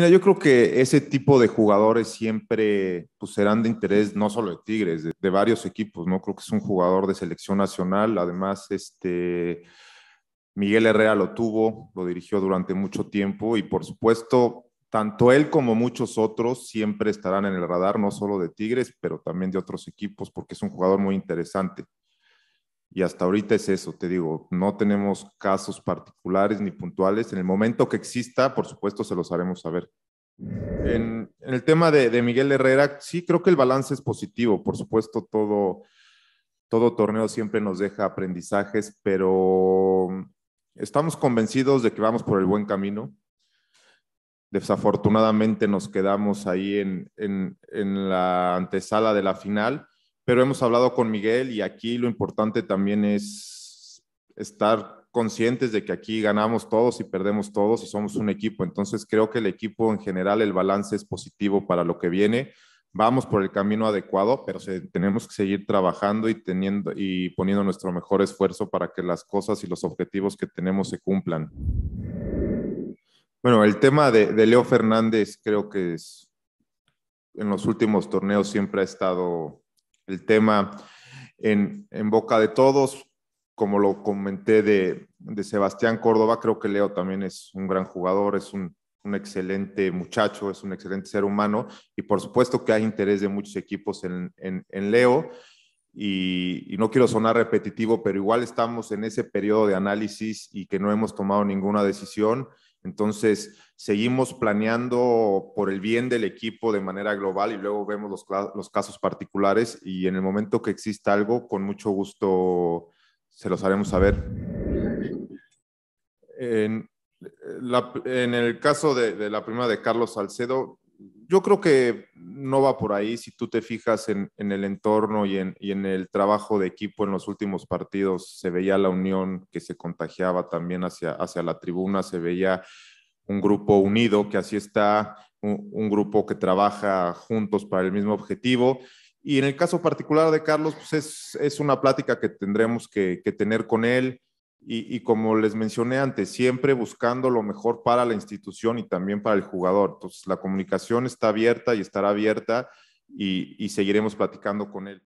Mira, yo creo que ese tipo de jugadores siempre pues, serán de interés no solo de Tigres, de, varios equipos, ¿no? Creo que es un jugador de selección nacional. Además, este, Miguel Herrera lo tuvo, lo dirigió durante mucho tiempo y por supuesto, tanto él como muchos otros siempre estarán en el radar, no solo de Tigres, pero también de otros equipos, porque es un jugador muy interesante. Y hasta ahorita es eso, te digo, no tenemos casos particulares ni puntuales. En el momento que exista, por supuesto, se los haremos saber. En, el tema de, Miguel Herrera, sí creo que el balance es positivo. Por supuesto, todo, todo torneo siempre nos deja aprendizajes, pero estamos convencidos de que vamos por el buen camino. Desafortunadamente nos quedamos ahí en la antesala de la final pero hemos hablado con Miguel y aquí lo importante también es estar conscientes de que aquí ganamos todos y perdemos todos y somos un equipo. Entonces creo que el equipo en general, el balance es positivo para lo que viene. Vamos por el camino adecuado, pero tenemos que seguir trabajando y, teniendo, y poniendo nuestro mejor esfuerzo para que las cosas y los objetivos que tenemos se cumplan. Bueno, el tema de, de Leo Fernández creo que es, en los últimos torneos siempre ha estado el tema en, boca de todos. Como lo comenté de, Sebastián Córdoba, creo que Leo también es un gran jugador, es un, excelente muchacho, es un excelente ser humano y por supuesto que hay interés de muchos equipos en, Leo. y, no quiero sonar repetitivo, pero igual estamos en ese periodo de análisis y que no hemos tomado ninguna decisión entonces, seguimos planeando por el bien del equipo de manera global y luego vemos los, casos particulares y en el momento que exista algo, con mucho gusto se los haremos saber. En, eh, el caso de, de, la prima de Carlos Salcedo, yo creo que no va por ahí. Si tú te fijas en, el entorno y en, el trabajo de equipo en los últimos partidos, se veía la unión que se contagiaba también hacia, la tribuna, se veía un grupo unido, que así está, un, grupo que trabaja juntos para el mismo objetivo. Y en el caso particular de Carlos, pues es, una plática que tendremos que tener con él. Y, como les mencioné antes, siempre buscando lo mejor para la institución y también para el jugador. Entonces, la comunicación está abierta y estará abierta y seguiremos platicando con él.